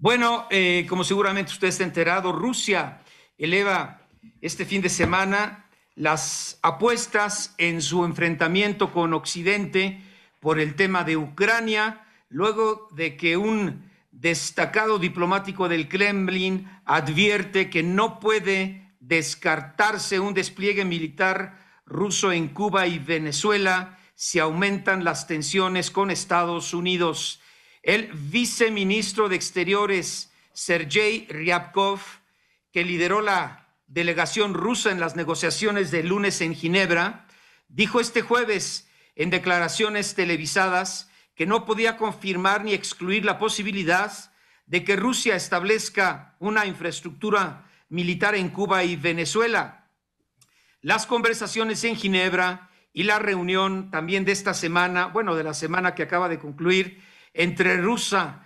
Bueno, eh, como seguramente usted está enterado, Rusia eleva este fin de semana las apuestas en su enfrentamiento con Occidente por el tema de Ucrania, luego de que un destacado diplomático del Kremlin advierte que no puede descartarse un despliegue militar ruso en Cuba y Venezuela si aumentan las tensiones con Estados Unidos. El viceministro de Exteriores, Sergei Ryabkov, que lideró la delegación rusa en las negociaciones del lunes en Ginebra, dijo este jueves en declaraciones televisadas que no podía confirmar ni excluir la posibilidad de que Rusia establezca una infraestructura militar en Cuba y Venezuela. Las conversaciones en Ginebra y la reunión también de esta semana, bueno, de la semana que acaba de concluir, entre Rusia,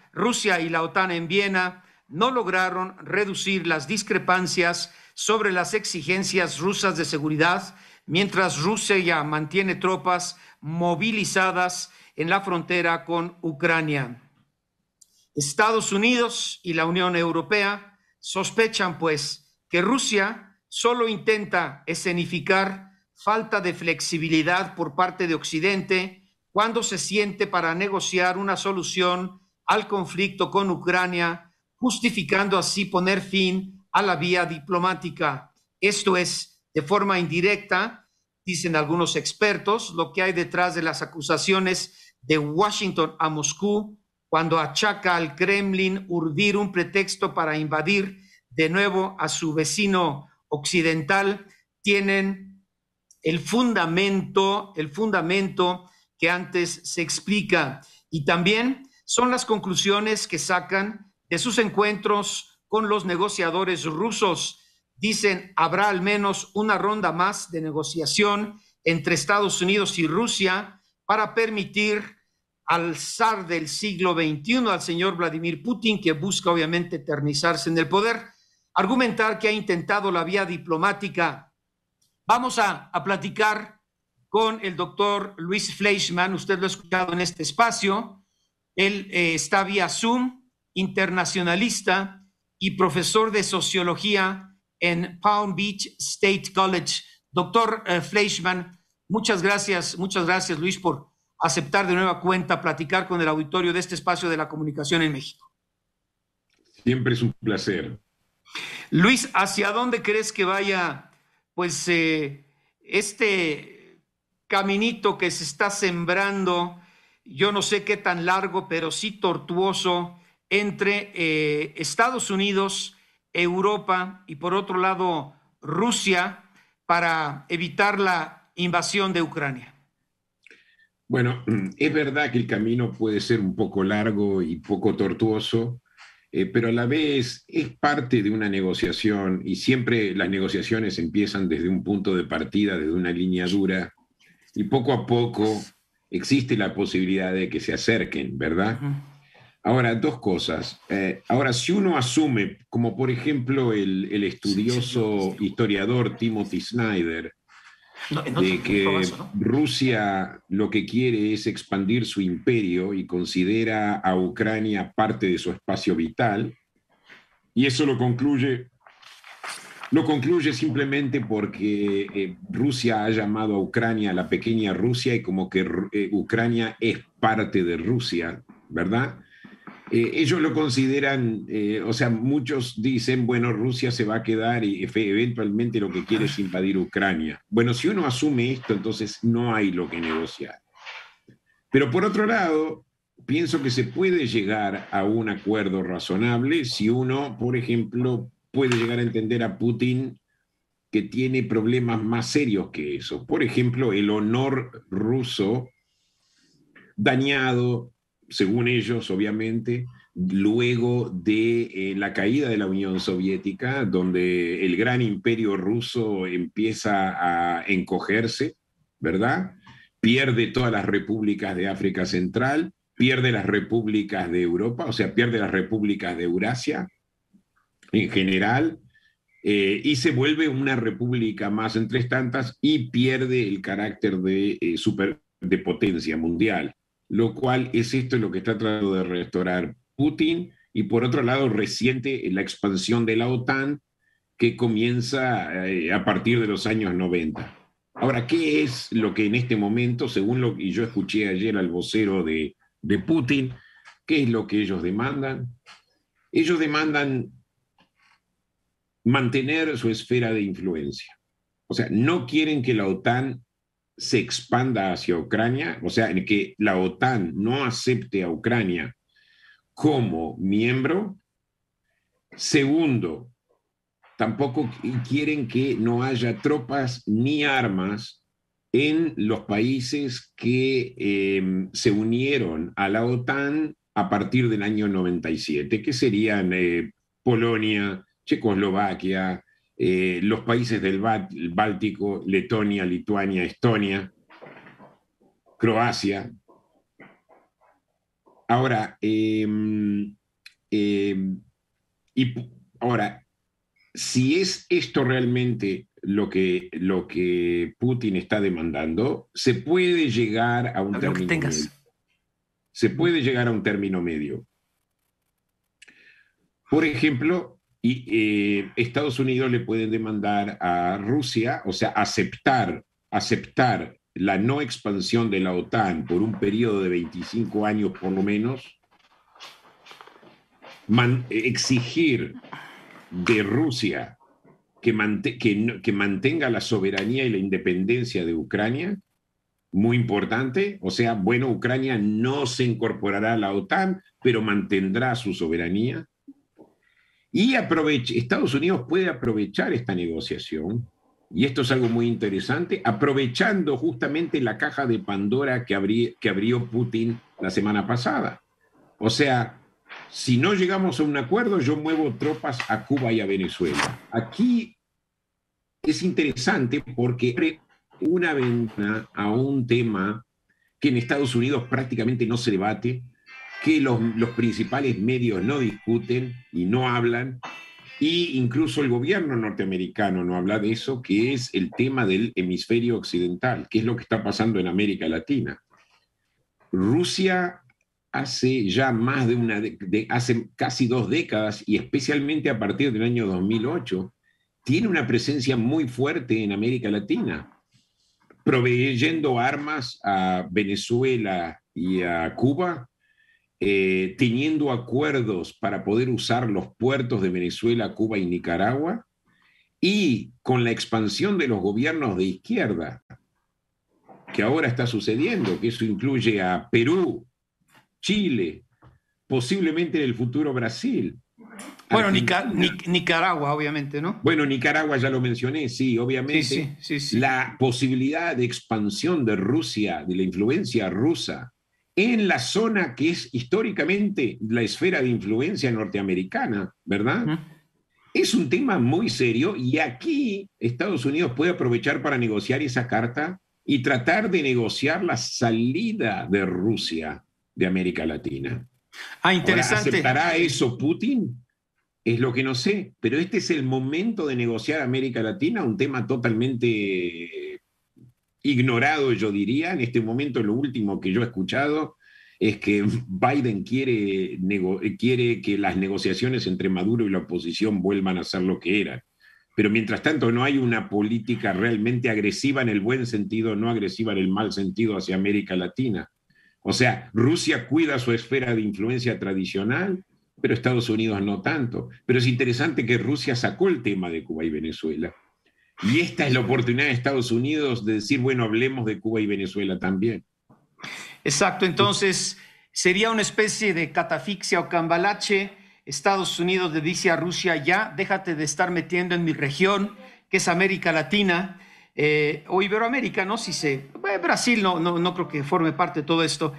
y la OTAN en Viena no lograron reducir las discrepancias sobre las exigencias rusas de seguridad, mientras Rusia ya mantiene tropas movilizadas en la frontera con Ucrania. Estados Unidos y la Unión Europea sospechan, pues, que Rusia solo intenta escenificar falta de flexibilidad por parte de Occidente cuando se siente para negociar una solución al conflicto con Ucrania, justificando así poner fin a la vía diplomática. Esto es, de forma indirecta, dicen algunos expertos, lo que hay detrás de las acusaciones de Washington a Moscú cuando achaca al Kremlin urdir un pretexto para invadir de nuevo a su vecino occidental, tienen el fundamento, el fundamento que antes se explica. Y también son las conclusiones que sacan de sus encuentros con los negociadores rusos. Dicen, habrá al menos una ronda más de negociación entre Estados Unidos y Rusia para permitir alzar del siglo XXI, al señor Vladimir Putin, que busca obviamente eternizarse en el poder, argumentar que ha intentado la vía diplomática. Vamos a, a platicar con el doctor Luis Fleischman, usted lo ha escuchado en este espacio, él eh, está vía Zoom, internacionalista y profesor de sociología en Palm Beach State College. Doctor eh, Fleischmann, Fleischman, muchas gracias, muchas gracias Luis por aceptar de nueva cuenta platicar con el auditorio de este espacio de la comunicación en México. Siempre es un placer. Luis, ¿hacia dónde crees que vaya pues eh, este caminito que se está sembrando, yo no sé qué tan largo, pero sí tortuoso, entre eh, Estados Unidos, Europa y por otro lado Rusia para evitar la invasión de Ucrania. Bueno, es verdad que el camino puede ser un poco largo y poco tortuoso, eh, pero a la vez es parte de una negociación y siempre las negociaciones empiezan desde un punto de partida, desde una línea dura y poco a poco existe la posibilidad de que se acerquen, ¿verdad? Ahora, dos cosas. Eh, ahora, si uno asume, como por ejemplo el, estudioso historiador Timothy Snyder, de que Rusia lo que quiere es expandir su imperio y considera a Ucrania parte de su espacio vital, y eso lo concluye no concluye simplemente porque eh, Rusia ha llamado a Ucrania la pequeña Rusia y como que eh, Ucrania es parte de Rusia, ¿verdad? Eh, ellos lo consideran, o sea, muchos dicen, bueno, Rusia se va a quedar y eventualmente lo que quiere es invadir Ucrania. Bueno, si uno asume esto, entonces no hay lo que negociar. Pero por otro lado, pienso que se puede llegar a un acuerdo razonable si uno, por ejemplo, puede llegar a entender a Putin que tiene problemas más serios que eso. Por ejemplo, el honor ruso dañado, según ellos, obviamente, luego de eh, la caída de la Unión Soviética, donde el gran imperio ruso empieza a encogerse, ¿verdad? Pierde todas las repúblicas de África Central, pierde las repúblicas de Europa, o sea, pierde las repúblicas de Eurasia, en general, eh, y se vuelve una república más entre tantas y pierde el carácter de, eh, de potencia mundial, lo cual es esto lo que está tratando de restaurar Putin, y por otro lado reciente la expansión de la OTAN que comienza eh, a partir de los años 90. Ahora, ¿qué es lo que en este momento, según lo que yo escuché ayer al vocero de, de Putin, qué es lo que ellos demandan? Ellos demandan mantener su esfera de influencia. O sea, no quieren que la OTAN se expanda hacia Ucrania, o sea, en que la OTAN no acepte a Ucrania como miembro. Segundo, tampoco quieren que no haya tropas ni armas en los países que em, se unieron a la OTAN a partir del año 97, que serían eh, Polonia, Checoslovaquia, eh, los países del Báltico, Letonia, Lituania, Estonia, Croacia. Ahora, em, em, y ahora, si es esto realmente lo que, lo que Putin está demandando, se puede llegar a un término medio. Se puede llegar a un término medio. Por ejemplo, y eh, Estados Unidos le pueden demandar a Rusia, o sea, aceptar, aceptar la no expansión de la OTAN por un periodo de 25 años por lo menos, exigir de Rusia que mantenga la soberanía y la independencia de Ucrania, muy importante, o sea, bueno, Ucrania no se incorporará a la OTAN, pero mantendrá su soberanía y Estados Unidos puede aprovechar esta negociación, y esto es algo muy interesante, aprovechando justamente la caja de Pandora que, que abrió Putin la semana pasada. O sea, si no llegamos a un acuerdo, yo muevo tropas a Cuba y a Venezuela. Aquí es interesante porque abre una venta a un tema que en Estados Unidos prácticamente no se debate, que los, principales medios no discuten y no hablan, e incluso el gobierno norteamericano no habla de eso, que es el tema del hemisferio occidental, que es lo que está pasando en América Latina. Rusia hace ya más de una, hace casi dos décadas, y especialmente a partir del año 2008, tiene una presencia muy fuerte en América Latina, proveyendo armas a Venezuela y a Cuba, eh, teniendo acuerdos para poder usar los puertos de Venezuela, Cuba y Nicaragua, y con la expansión de los gobiernos de izquierda, que ahora está sucediendo, que eso incluye a Perú, Chile, posiblemente en el futuro Brasil. Bueno, Nicaragua, obviamente, ¿no? Bueno, Nicaragua ya lo mencioné, sí, obviamente. Sí, sí, la posibilidad de expansión de Rusia, de la influencia rusa en la zona que es históricamente la esfera de influencia norteamericana, ¿verdad? Es un tema muy serio y aquí Estados Unidos puede aprovechar para negociar esa carta y tratar de negociar la salida de Rusia de América Latina. Ah, interesante. ¿Aceptará eso Putin? Es lo que no sé, pero este es el momento de negociar América Latina, un tema totalmente ignorado, yo diría. En este momento lo último que yo he escuchado es que Biden quiere, quiere que las negociaciones entre Maduro y la oposición vuelvan a ser lo que eran. Pero mientras tanto no hay una política realmente agresiva en el buen sentido, no agresiva en el mal sentido hacia América Latina. O sea, Rusia cuida su esfera de influencia tradicional, pero Estados Unidos no tanto. Pero es interesante que Rusia sacó el tema de Cuba y Venezuela y esta es la oportunidad de Estados Unidos de decir, bueno, hablemos de Cuba y Venezuela también. Exacto, entonces sería una especie de catafixia o cambalache. Estados Unidos le dice a Rusia, ya déjate de estar metiendo en mi región, que es América Latina, eh, o Iberoamérica, ¿no? Si se... Eh, Brasil no, no, no creo que forme parte de todo esto,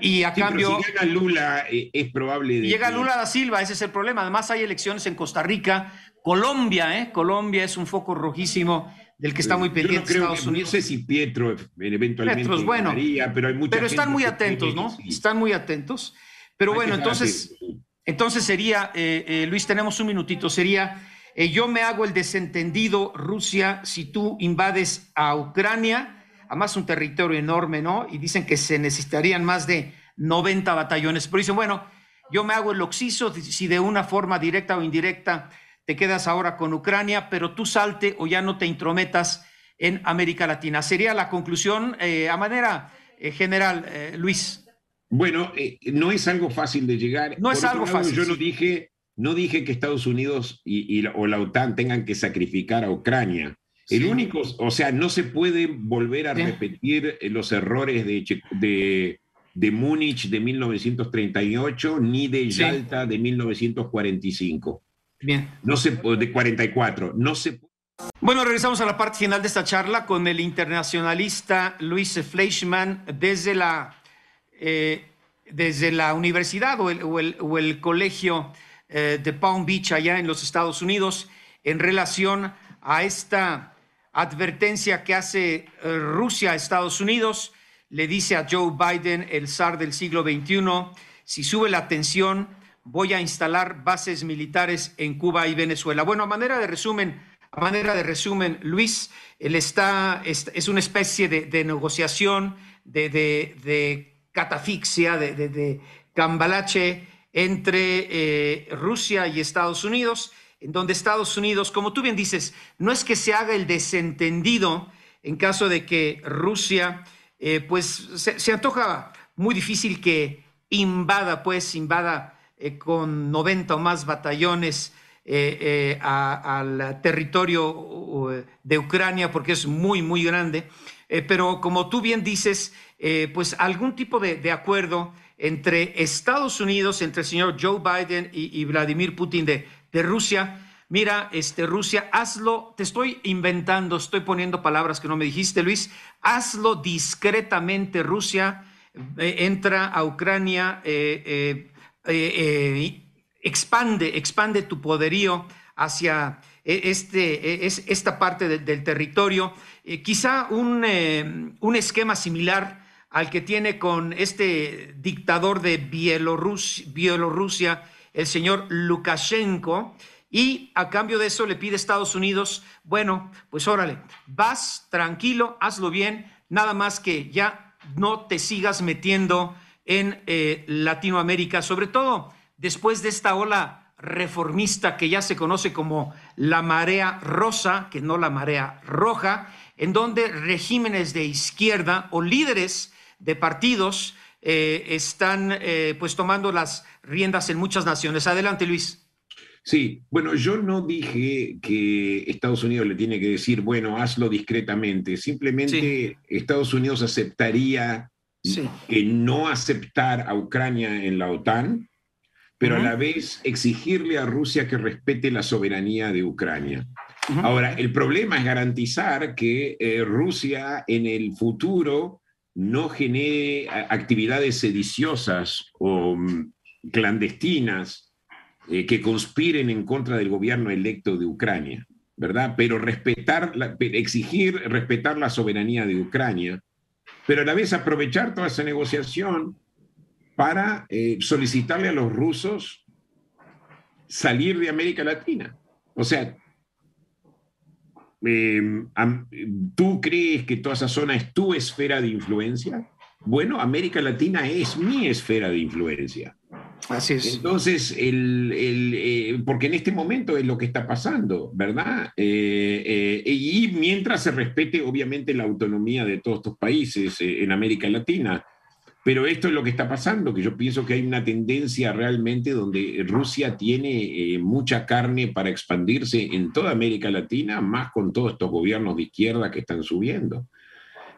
y a cambio. Lula, eh, es probable. llega Lula da Silva, ese es el problema. Además, hay elecciones en Costa Rica. Colombia, ¿eh? Colombia es un foco rojísimo del que está muy pendiente Estados Unidos. No sé si Pietro e- eventualmente bueno, pero hay Pero están muy atentos, ¿no? Están muy atentos. Pero bueno, entonces, entonces sería, eh, eh, Luis, tenemos un minutito, sería. yo me hago el desentendido, Rusia, si tú invades a Ucrania, además un territorio enorme, ¿no? Y dicen que se necesitarían más de 90 batallones, pero dicen, bueno, yo me hago el oxiso si de una forma directa o indirecta te quedas ahora con Ucrania, pero tú salte o ya no te intrometas en América Latina. Sería la conclusión eh, a manera eh, general, eh, Luis. Bueno, no es algo fácil de llegar. No es algo fácil. Yo no dije, no dije que Estados Unidos y, o la OTAN tengan que sacrificar a Ucrania. El único, o sea, no se puede volver a repetir eh, los errores de, de, Múnich de 1938 ni de Yalta de 1945. Bien. No se de 44, no se Bueno, regresamos a la parte final de esta charla con el internacionalista Luis Fleischmann desde la eh, desde la universidad o el, colegio eh, de Palm Beach allá en los Estados Unidos en relación a esta advertencia que hace eh, Rusia a Estados Unidos, le dice a Joe Biden, el zar del siglo XXI, si sube la tensión, voy a instalar bases militares en Cuba y Venezuela. Bueno, a manera de resumen, a manera de resumen, Luis, él está, es, una especie de, negociación, de, catafixia, de, cambalache entre eh, Rusia y Estados Unidos en donde Estados Unidos, como tú bien dices, no es que se haga el desentendido en caso de que Rusia, eh, pues se, antoja muy difícil que invada, pues invada eh, con 90 o más batallones eh, al territorio de Ucrania, porque es muy, muy grande. pero como tú bien dices, pues algún tipo de, acuerdo entre Estados Unidos, entre el señor Joe Biden y, Vladimir Putin de de Rusia, mira, este, Rusia, hazlo, te estoy inventando, estoy poniendo palabras que no me dijiste, Luis, hazlo discretamente, Rusia, eh, entra a Ucrania, eh, eh, expande, expande tu poderío hacia este, esta parte del territorio. quizá un, esquema similar al que tiene con este dictador de Bielorrusia el señor Lukashenko, y a cambio de eso le pide a Estados Unidos, bueno, pues órale, vas tranquilo, hazlo bien, nada más que ya no te sigas metiendo en eh, Latinoamérica, sobre todo después de esta ola reformista que ya se conoce como la marea rosa, que no la marea roja, en donde regímenes de izquierda o líderes de partidos eh, están eh, pues tomando las riendas en muchas naciones. Adelante, Luis. Sí, bueno, yo no dije que Estados Unidos le tiene que decir, bueno, hazlo discretamente, simplemente Estados Unidos aceptaría que no aceptar a Ucrania en la OTAN, pero a la vez exigirle a Rusia que respete la soberanía de Ucrania. Ahora, el problema es garantizar que eh, Rusia en el futuro no genere actividades sediciosas o mm, clandestinas eh, que conspiren en contra del gobierno electo de Ucrania, ¿verdad? Pero respetar, exigir respetar la soberanía de Ucrania, pero a la vez aprovechar toda esa negociación para eh, solicitarle a los rusos salir de América Latina. O sea, Em, ¿tú crees que toda esa zona es tu esfera de influencia? Bueno, América Latina es mi esfera de influencia. Así es. Entonces, eh, porque en este momento es lo que está pasando, ¿verdad? Eh, eh, y mientras se respete, obviamente, la autonomía de todos estos países en América Latina, pero esto es lo que está pasando, que yo pienso que hay una tendencia realmente donde Rusia tiene eh, mucha carne para expandirse en toda América Latina, más con todos estos gobiernos de izquierda que están subiendo,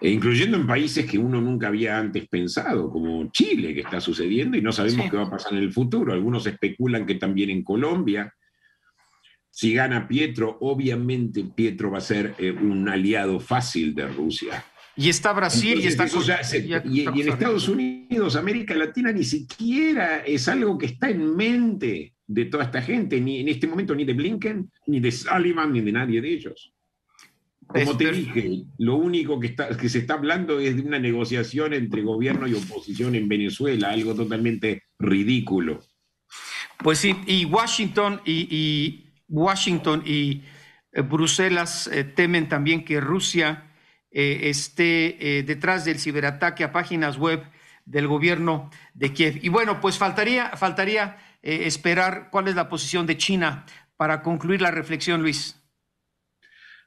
e incluyendo en países que uno nunca había antes pensado, como Chile, que está sucediendo y no sabemos qué va a pasar en el futuro. Algunos especulan que también en Colombia. Si gana Pietro, obviamente Pietro va a ser eh, un aliado fácil de Rusia y está Brasil y está... y, en Estados Unidos, América Latina ni siquiera es algo que está en mente de toda esta gente, ni en este momento ni de Blinken, ni de Sullivan, ni de nadie de ellos. Como te dije, lo único que, está, que se está hablando es de una negociación entre gobierno y oposición en Venezuela, algo totalmente ridículo. Pues sí, y Washington y, Washington y eh, Bruselas eh, temen también que Rusia eh, esté eh, detrás del ciberataque a páginas web del gobierno de Kiev. Y bueno, pues faltaría, faltaría eh, esperar cuál es la posición de China para concluir la reflexión, Luis.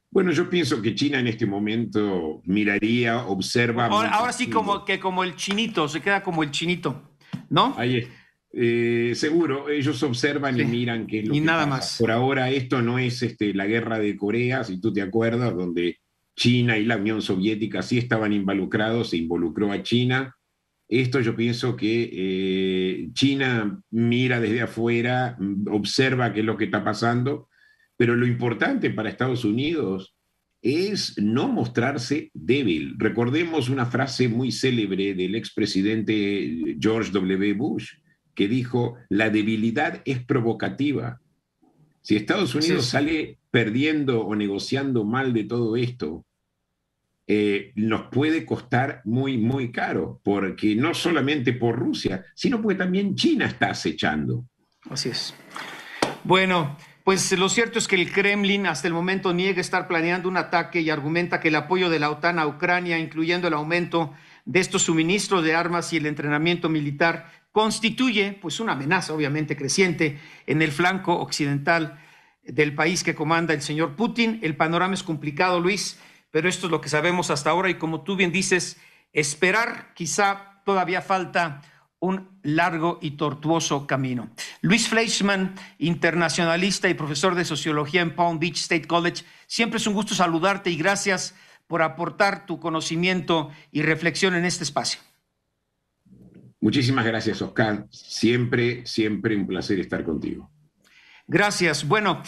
Bueno, yo pienso que China en este momento miraría, observa. Ahora, sí, como que como el chinito, se queda como el chinito, ¿no? seguro, ellos observan y miran que, y nada más. Por ahora esto no es este, la guerra de Corea, si tú te acuerdas, donde China y la Unión Soviética sí estaban involucrados, se involucró a China. Esto yo pienso que eh, China mira desde afuera, observa qué es lo que está pasando, pero lo importante para Estados Unidos es no mostrarse débil. Recordemos una frase muy célebre del expresidente George W. Bush, que dijo, la debilidad es provocativa. Si Estados Unidos sale perdiendo o negociando mal de todo esto, eh, nos puede costar muy, muy caro, porque no solamente por Rusia, sino porque también China está acechando. Así es. Bueno, pues lo cierto es que el Kremlin hasta el momento niega estar planeando un ataque y argumenta que el apoyo de la OTAN a Ucrania, incluyendo el aumento de estos suministros de armas y el entrenamiento militar, constituye pues una amenaza obviamente creciente en el flanco occidental del país que comanda el señor Putin. El panorama es complicado, Luis pero esto es lo que sabemos hasta ahora y como tú bien dices, esperar quizá todavía falta un largo y tortuoso camino. Luis Fleischman, internacionalista y profesor de sociología en Palm Beach State College, siempre es un gusto saludarte y gracias por aportar tu conocimiento y reflexión en este espacio. Muchísimas gracias, Oscar. Siempre, siempre un placer estar contigo. Gracias. Bueno.